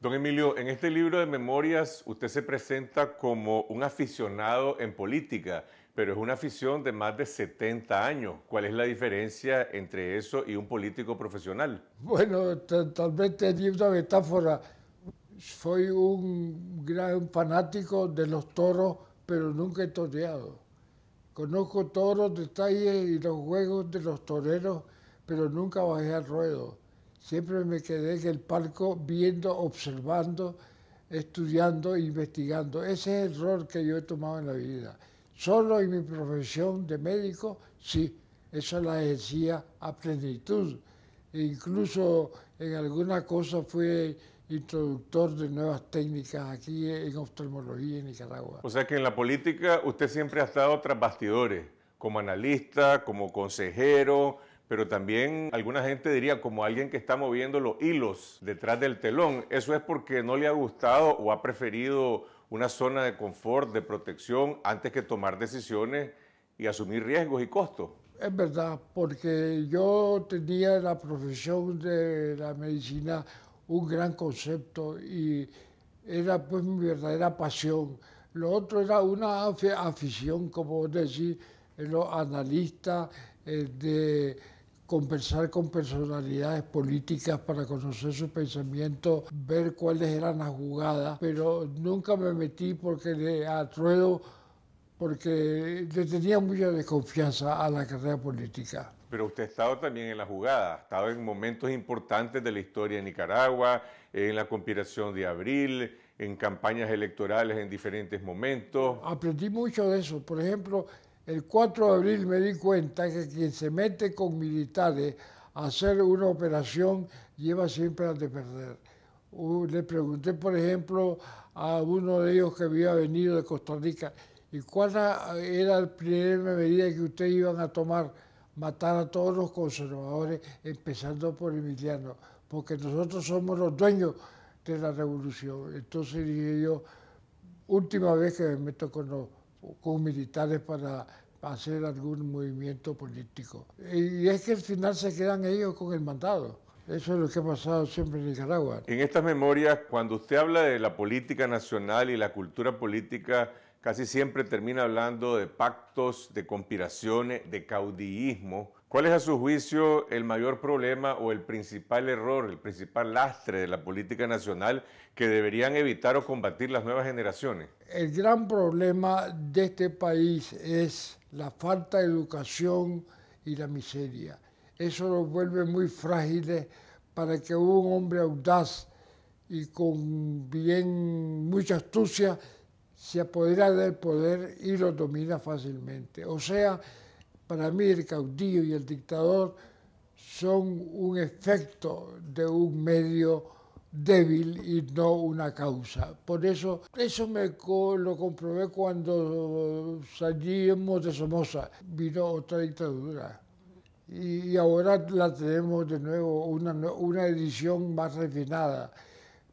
Don Emilio, en este libro de memorias usted se presenta como un aficionado en política, pero es una afición de más de 70 años. ¿Cuál es la diferencia entre eso y un político profesional? Bueno, tal vez tenía una metáfora. Soy un gran fanático de los toros, pero nunca he toreado. Conozco todos los detalles y los juegos de los toreros, pero nunca bajé al ruedo Siempre me quedé en el palco viendo, observando, estudiando, investigando. Ese es el rol que yo he tomado en la vida. Solo en mi profesión de médico, sí, eso la ejercía a plenitud. E incluso en alguna cosa fue introductor de nuevas técnicas aquí en oftalmología en Nicaragua. O sea que en la política usted siempre ha estado tras bastidores, como analista, como consejero, pero también alguna gente diría como alguien que está moviendo los hilos detrás del telón. Eso es porque no le ha gustado o ha preferido una zona de confort, de protección, antes que tomar decisiones y asumir riesgos y costos. Es verdad, porque yo tenía en la profesión de la medicina un gran concepto y era pues mi verdadera pasión. Lo otro era una afición, como decir, los analistas eh, de conversar con personalidades políticas para conocer su pensamiento, ver cuáles eran las jugadas, pero nunca me metí porque le atruedo, porque le tenía mucha desconfianza a la carrera política. Pero usted ha estado también en la jugada, ha estado en momentos importantes de la historia de Nicaragua, en la conspiración de abril, en campañas electorales en diferentes momentos. Aprendí mucho de eso. Por ejemplo, el 4 de abril me di cuenta que quien se mete con militares a hacer una operación lleva siempre a perder. le pregunté, por ejemplo, a uno de ellos que había venido de Costa Rica, ¿y cuál era la primera medida que ustedes iban a tomar? Matar a todos los conservadores, empezando por Emiliano, porque nosotros somos los dueños de la revolución. Entonces dije yo, última vez que me meto con los con militares para hacer algún movimiento político. Y es que al final se quedan ellos con el mandado. Eso es lo que ha pasado siempre en Nicaragua. En estas memorias, cuando usted habla de la política nacional y la cultura política, casi siempre termina hablando de pactos, de conspiraciones, de caudillismo. ¿Cuál es a su juicio el mayor problema o el principal error, el principal lastre de la política nacional que deberían evitar o combatir las nuevas generaciones? El gran problema de este país es la falta de educación y la miseria. Eso los vuelve muy frágiles para que un hombre audaz y con bien mucha astucia se apodera del poder y lo domina fácilmente. O sea, para mí el caudillo y el dictador son un efecto de un medio débil y no una causa. Por eso, eso me lo comprobé cuando salimos de Somoza. Vino otra dictadura. Y, ahora la tenemos de nuevo, una, una edición más refinada.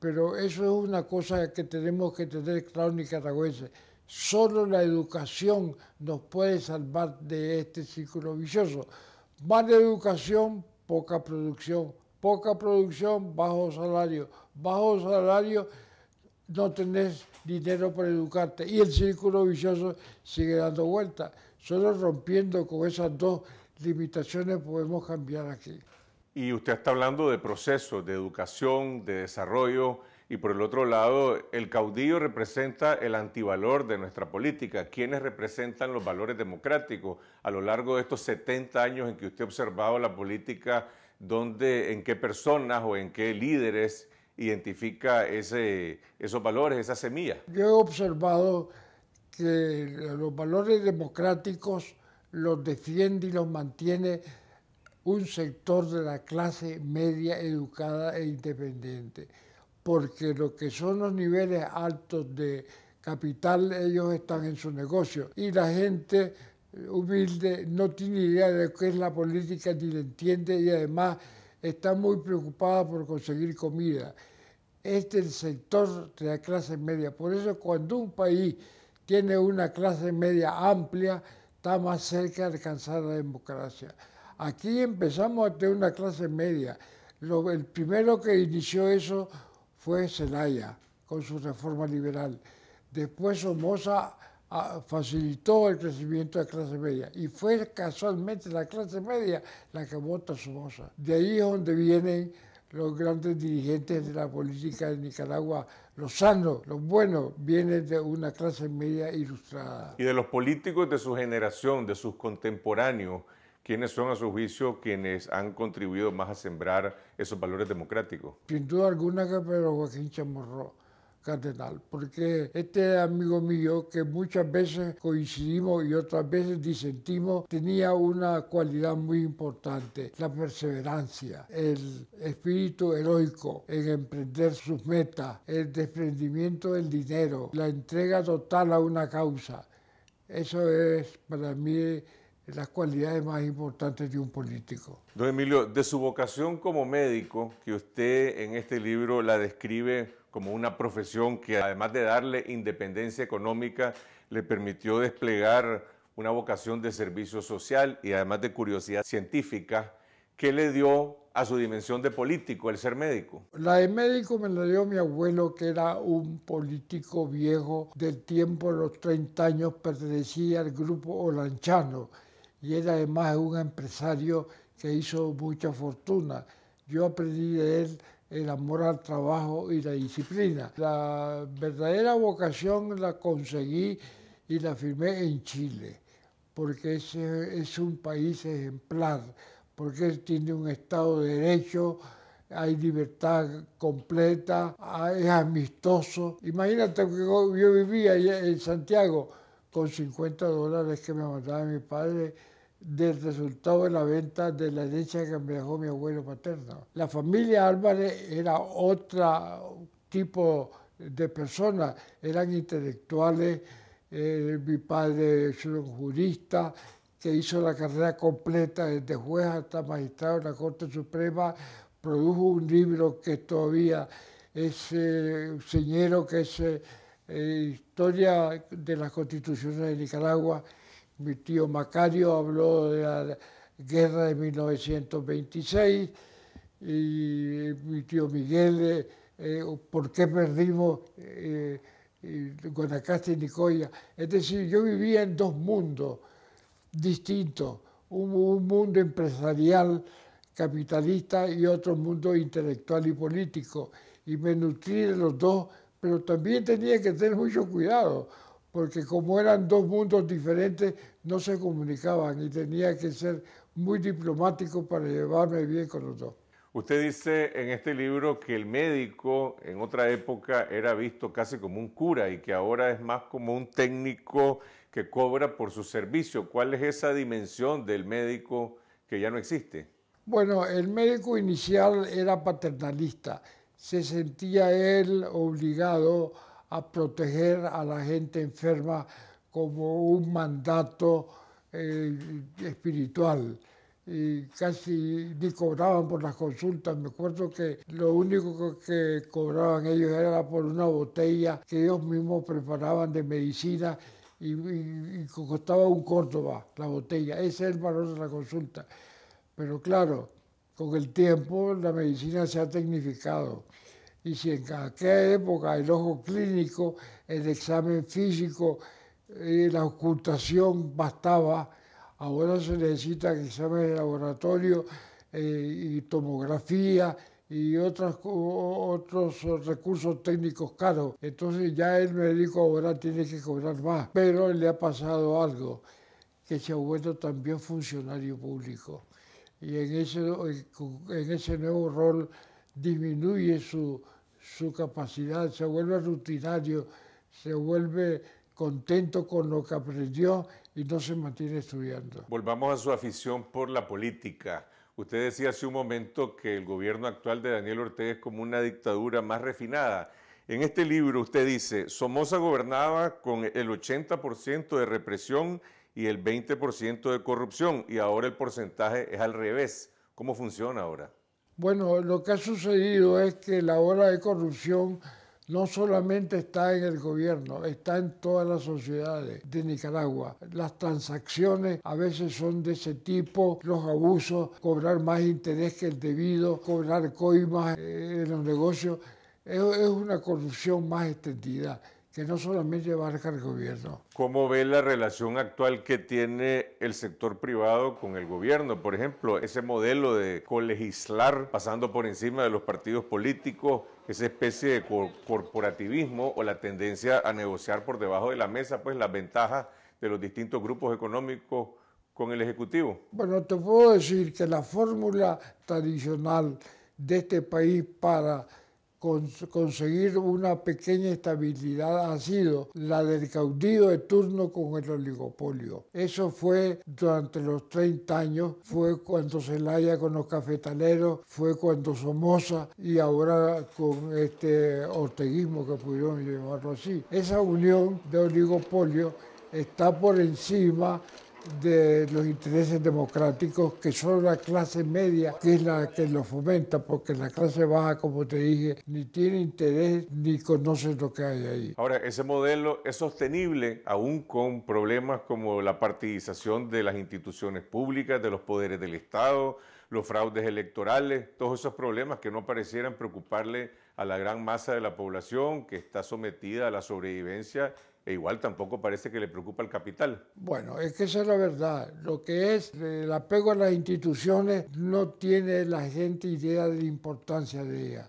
Pero eso es una cosa que tenemos que tener claro nicaragüenses Solo la educación nos puede salvar de este círculo vicioso. Mala educación, poca producción. Poca producción, bajo salario. Bajo salario, no tenés dinero para educarte. Y el círculo vicioso sigue dando vuelta. Solo rompiendo con esas dos limitaciones podemos cambiar aquí. Y usted está hablando de procesos de educación, de desarrollo y por el otro lado, el caudillo representa el antivalor de nuestra política, ¿Quiénes representan los valores democráticos a lo largo de estos 70 años en que usted ha observado la política, ¿Dónde, en qué personas o en qué líderes identifica esos valores, esa semilla. Yo he observado que los valores democráticos los defiende y los mantiene un sector de la clase media educada e independiente porque lo que son los niveles altos de capital, ellos están en su negocio y la gente humilde no tiene idea de qué es la política ni la entiende y además está muy preocupada por conseguir comida. Este es el sector de la clase media. Por eso cuando un país tiene una clase media amplia, está más cerca de alcanzar la democracia. Aquí empezamos a tener una clase media. el primero que inició eso fue Zelaya con su reforma liberal. Después Somoza ah, facilitó el crecimiento de la clase media y fue casualmente la clase media la que vota Somoza. De ahí es donde vienen los grandes dirigentes de la política de Nicaragua, los sanos, los buenos, vienen de una clase media ilustrada. Y de los políticos de su generación, de sus contemporáneos, ¿Quiénes son, a su juicio, quienes han contribuido más a sembrar esos valores democráticos? Sin duda alguna que Pedro Joaquín Chamorro Cardenal, porque este amigo mío, que muchas veces coincidimos y otras veces disentimos, tenía una cualidad muy importante, la perseverancia, el espíritu heroico en emprender sus metas, el desprendimiento del dinero, la entrega total a una causa. Eso es para mí las cualidades más importantes de un político. Don Emilio, de su vocación como médico, que usted en este libro la describe como una profesión que además de darle independencia económica, le permitió desplegar una vocación de servicio social y además de curiosidad científica, ¿qué le dio a su dimensión de político el ser médico? La de médico me la dio mi abuelo, que era un político viejo del tiempo de los 30 años, pertenecía al grupo Olanchano y él además es un empresario que hizo mucha fortuna. Yo aprendí de él el amor al trabajo y la disciplina. La verdadera vocación la conseguí y la firmé en Chile, porque ese es un país ejemplar, porque tiene un Estado de Derecho, hay libertad completa, ah, es amistoso. Imagínate que yo vivía en Santiago con 50 dólares que me mandaba mi padre del resultado de la venta de la leche que me dejó mi abuelo paterno. La familia Álvarez era otro tipo de personas, eran intelectuales, eh, mi padre es un jurista que hizo la carrera completa desde juez hasta magistrado en la Corte Suprema, produjo un libro que todavía es eh, señero, que es... Eh, eh, historia de las constituciones de Nicaragua. Mi tío Macario habló de la guerra de 1926 y eh, mi tío Miguel, eh, por qué perdimos Guanacaste y Nicoya. Es decir, yo vivía en dos mundos distintos, un mundo empresarial capitalista y otro mundo intelectual y político, y me nutrí de los dos pero también tenía que tener mucho cuidado, porque como eran dos mundos diferentes, no se comunicaban y tenía que ser muy diplomático para llevarme bien con los dos. Usted dice en este libro que el médico en otra época era visto casi como un cura y que ahora es más como un técnico que cobra por su servicio. ¿Cuál es esa dimensión del médico que ya no existe? Bueno, el médico inicial era paternalista se sentía él obligado a proteger a la gente enferma como un mandato eh, espiritual. Y casi ni cobraban por las consultas. Me acuerdo que lo único que cobraban ellos era por una botella que ellos mismos preparaban de medicina y, costaba un Córdoba la botella. Ese era el valor de la consulta. Pero claro, con el tiempo la medicina se ha tecnificado. Y si en aquella época el ojo clínico, el examen físico, y eh, la ocultación bastaba, ahora se necesitan exámenes de laboratorio eh, y tomografía y otros recursos técnicos caros. Entonces ya el médico ahora tiene que cobrar más, pero le ha pasado algo, que se ha vuelto también funcionario público y en ese, en ese nuevo rol disminuye su, su capacidad, se vuelve rutinario, se vuelve contento con lo que aprendió y no se mantiene estudiando. Volvamos a su afición por la política. Usted decía hace un momento que el gobierno actual de Daniel Ortega es como una dictadura más refinada. En este libro usted dice, Somoza gobernaba con el 80% de represión y el 20% de corrupción y ahora el porcentaje es al revés. ¿Cómo funciona ahora? Bueno, lo que ha sucedido es que la ola de corrupción no solamente está en el gobierno, está en todas las sociedades de Nicaragua. Las transacciones a veces son de ese tipo, los abusos, cobrar más interés que el debido, cobrar coimas eh, en los negocios, es una corrupción más extendida que no solamente abarca el gobierno. ¿Cómo ve la relación actual que tiene el sector privado con el gobierno? Por ejemplo, ese modelo de colegislar pasando por encima de los partidos políticos, esa especie de corporativismo o la tendencia a negociar por debajo de la mesa, pues las ventajas de los distintos grupos económicos con el Ejecutivo. Bueno, te puedo decir que la fórmula tradicional de este país para conseguir una pequeña estabilidad ha sido la del caudillo de turno con el oligopolio. Eso fue durante los 30 años, fue cuando Zelaya con los cafetaleros, fue cuando Somoza y ahora con este orteguismo que pudieron llevarlo así. Esa unión de oligopolio está por encima de los intereses democráticos que son la clase media que es la que lo fomenta, porque la clase baja, como te dije, ni tiene interés ni conoce lo que hay ahí. Ahora, ese modelo es sostenible aún con problemas como la partidización de las instituciones públicas, de los poderes del Estado, los fraudes electorales, todos esos problemas que no parecieran preocuparle a la gran masa de la población que está sometida a la sobrevivencia e igual tampoco parece que le preocupa el capital. Bueno, es que esa es la verdad. Lo que es el apego a las instituciones no tiene la gente idea de la importancia de ellas.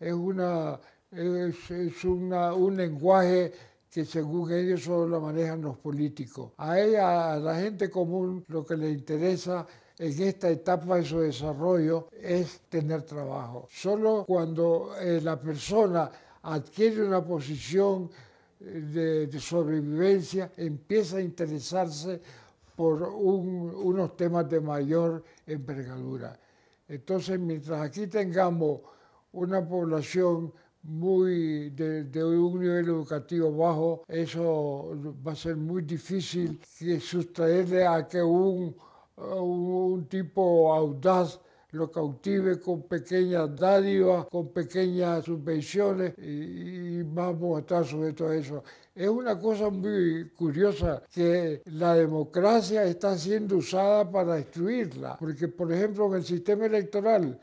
Es, una, es, un lenguaje que según ellos solo lo manejan los políticos. A ella, a la gente común, lo que le interesa en esta etapa de su desarrollo es tener trabajo. Solo cuando eh, la persona adquiere una posición de, sobrevivencia, empieza a interesarse por unos temas de mayor envergadura. Entonces, mientras aquí tengamos una población muy de, un nivel educativo bajo, eso va a ser muy difícil que sustraerle a que un tipo audaz lo cautive con pequeñas dádivas, con pequeñas subvenciones y, vamos a estar sujetos a eso. Es una cosa muy curiosa que la democracia está siendo usada para destruirla, porque por ejemplo en el sistema electoral,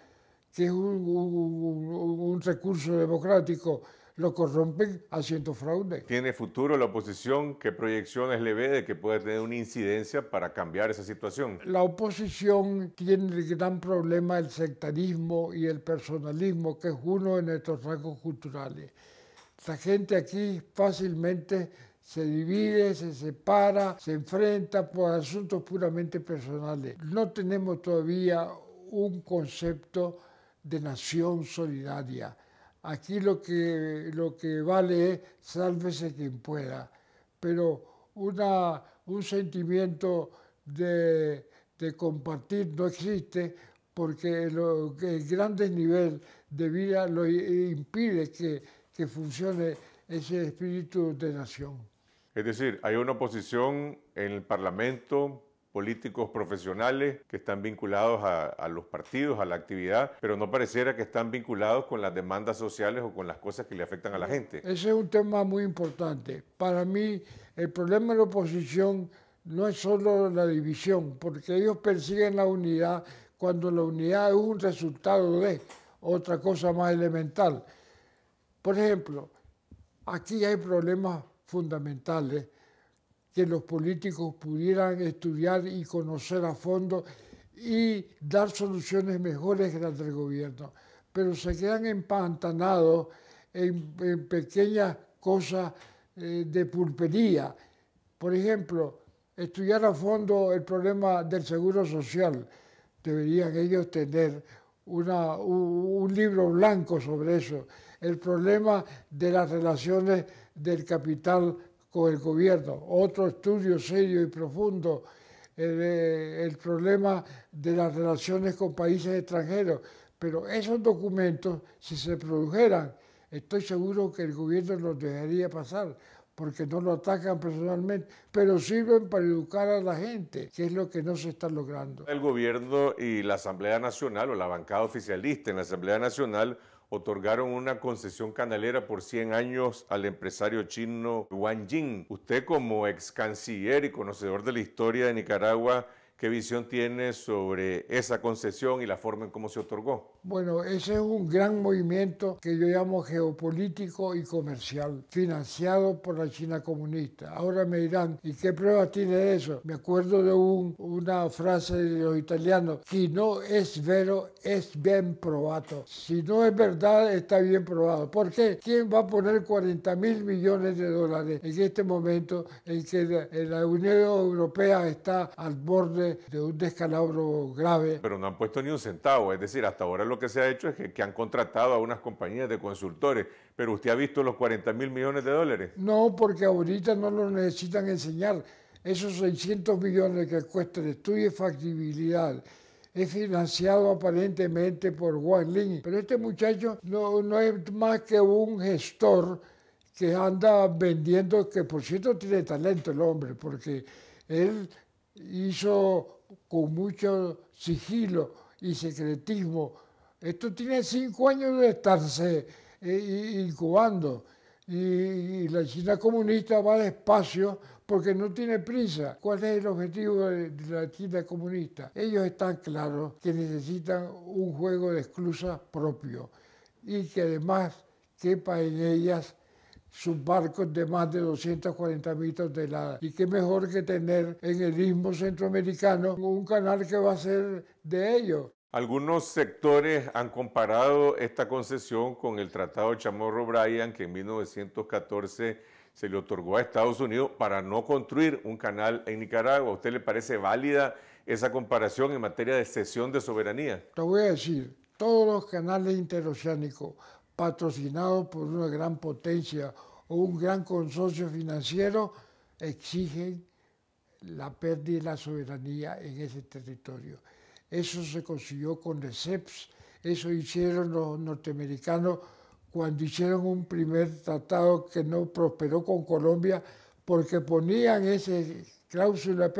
que es un recurso democrático, lo corrompen haciendo fraude. ¿Tiene futuro la oposición? ¿Qué proyecciones le ve de que puede tener una incidencia para cambiar esa situación? La oposición tiene el gran problema del sectarismo y el personalismo, que es uno de nuestros rasgos culturales. La gente aquí fácilmente se divide, se separa, se enfrenta por asuntos puramente personales. No tenemos todavía un concepto de nación solidaria. Aquí lo que, lo que vale es sálvese quien pueda, pero una, un sentimiento de, de compartir no existe porque el gran desnivel de vida lo impide que, que funcione ese espíritu de nación. Es decir, hay una oposición en el Parlamento políticos profesionales que están vinculados a, los partidos, a la actividad, pero no pareciera que están vinculados con las demandas sociales o con las cosas que le afectan a la gente. Ese es un tema muy importante. Para mí, el problema de la oposición no es solo la división, porque ellos persiguen la unidad cuando la unidad es un resultado de otra cosa más elemental. Por ejemplo, aquí hay problemas fundamentales que los políticos pudieran estudiar y conocer a fondo y dar soluciones mejores que las del gobierno. Pero se quedan empantanados en, pequeñas cosas eh, de pulpería. Por ejemplo, estudiar a fondo el problema del seguro social. Deberían ellos tener un, un libro blanco sobre eso. El problema de las relaciones del capital con el gobierno. Otro estudio serio y profundo, eh, el, problema de las relaciones con países extranjeros. Pero esos documentos, si se produjeran, estoy seguro que el gobierno los dejaría pasar, porque no lo atacan personalmente, pero sirven para educar a la gente, que es lo que no se está logrando. El gobierno y la Asamblea Nacional o la bancada oficialista en la Asamblea Nacional otorgaron una concesión canalera por 100 años al empresario chino Wang Jing. Usted como ex canciller y conocedor de la historia de Nicaragua, ¿qué visión tiene sobre esa concesión y la forma en cómo se otorgó? Bueno, ese es un gran movimiento que yo llamo geopolítico y comercial, financiado por la China comunista. Ahora me dirán, ¿y qué pruebas tiene eso? Me acuerdo de una frase de los italianos, si no es vero, es bien probado. Si no es verdad, está bien probado. ¿Por qué? ¿Quién va a poner 40 mil millones de dólares en este momento en que la, Unión Europea está al borde de un descalabro grave? Pero no han puesto ni un centavo, es decir, hasta ahora lo lo que se ha hecho es que, han contratado a unas compañías de consultores. Pero usted ha visto los 40 mil millones de dólares. No, porque ahorita no lo necesitan enseñar. Esos 600 millones que cuesta el estudio de factibilidad es financiado aparentemente por Juan Lin. Pero este muchacho no es más que un gestor que anda vendiendo, que por cierto tiene talento el hombre, porque él hizo con mucho sigilo y secretismo esto tiene cinco años de estarse eh, incubando y, la China comunista va despacio porque no tiene prisa. ¿Cuál es el objetivo de, la China comunista? Ellos están claros que necesitan un juego de esclusas propio y que además quepa en ellas sus barcos de más de 240 metros de toneladas. Y qué mejor que tener en el istmo centroamericano un canal que va a ser de ellos. Algunos sectores han comparado esta concesión con el Tratado Chamorro-Bryan que en 1914 se le otorgó a Estados Unidos para no construir un canal en Nicaragua. ¿A usted le parece válida esa comparación en materia de cesión de soberanía? Te voy a decir, todos los canales interoceánicos patrocinados por una gran potencia o un gran consorcio financiero exigen la pérdida de la soberanía en ese territorio eso se consiguió con RECEPS, eso hicieron los norteamericanos cuando hicieron un primer tratado que no prosperó con Colombia, porque ponían ese cláusula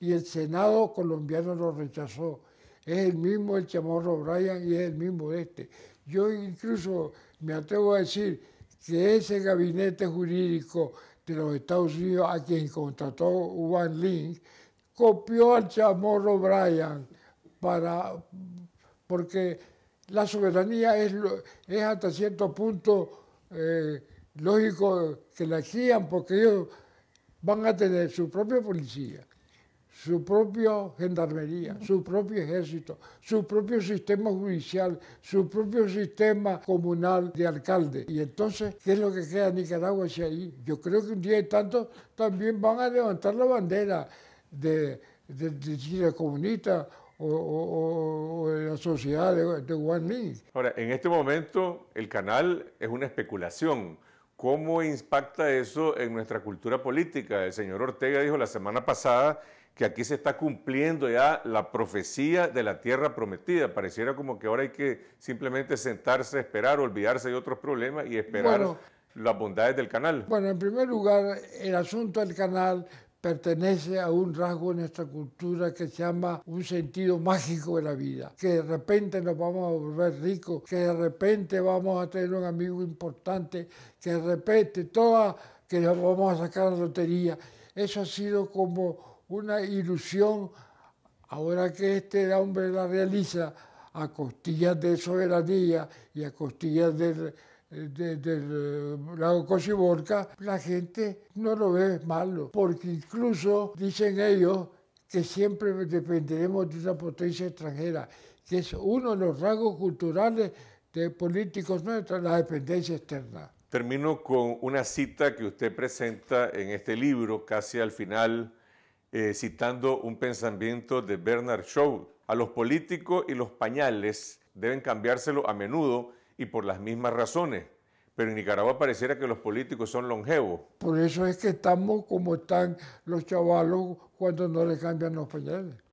y el Senado colombiano lo rechazó. Es el mismo el chamorro Brian y es el mismo este. Yo incluso me atrevo a decir que ese gabinete jurídico de los Estados Unidos a quien contrató Juan Link copió al chamorro Brian para, porque la soberanía es, hasta cierto punto eh, lógico que la exijan, porque ellos van a tener su propia policía, su propia gendarmería, su propio ejército, su propio sistema judicial, su propio sistema comunal de alcalde. Y entonces, ¿qué es lo que queda Nicaragua si ahí? Yo creo que un día de tanto también van a levantar la bandera de, de Chile comunista o, la sociedad de, One Ahora, en este momento el canal es una especulación. ¿Cómo impacta eso en nuestra cultura política? El señor Ortega dijo la semana pasada que aquí se está cumpliendo ya la profecía de la tierra prometida. Pareciera como que ahora hay que simplemente sentarse, esperar, olvidarse de otros problemas y esperar las bondades del canal. Bueno, en primer lugar, el asunto del canal pertenece a un rasgo de nuestra cultura que se llama un sentido mágico de la vida, que de repente nos vamos a volver ricos, que de repente vamos a tener un amigo importante, que de repente toda, que nos vamos a sacar la lotería. Eso ha sido como una ilusión, ahora que este hombre la realiza, a costillas de soberanía y a costillas de de, del eh, lago Cochiborca... la gente no lo ve malo, porque incluso dicen ellos que siempre dependeremos de una potencia extranjera, que es uno de los rasgos culturales de políticos nuestros, la dependencia externa. Termino con una cita que usted presenta en este libro, casi al final, eh, citando un pensamiento de Bernard Shaw. A los políticos y los pañales deben cambiárselo a menudo y por las mismas razones. Pero en Nicaragua pareciera que los políticos son longevos. Por eso es que estamos como están los chavalos cuando no le cambian los pañales.